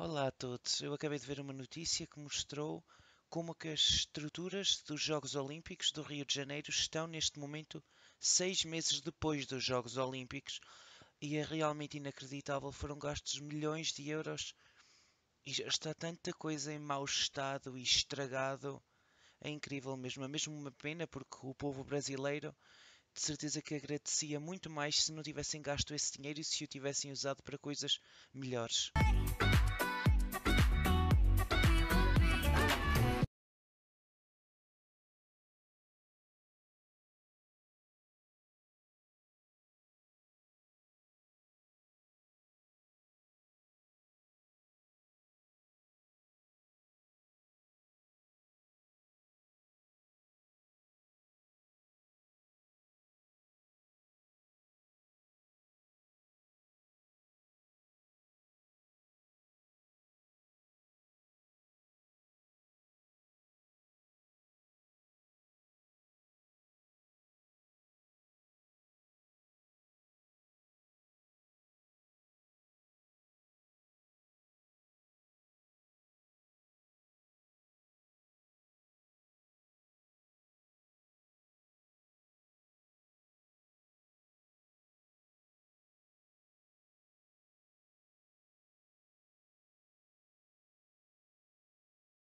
Olá a todos. Eu acabei de ver uma notícia que mostrou como que as estruturas dos Jogos Olímpicos do Rio de Janeiro estão neste momento seis meses depois dos Jogos Olímpicos e é realmente inacreditável. Foram gastos milhões de euros e já está tanta coisa em mau estado e estragado. É incrível mesmo. É mesmo uma pena porque o povo brasileiro de certeza que agradecia muito mais se não tivessem gasto esse dinheiro e se o tivessem usado para coisas melhores.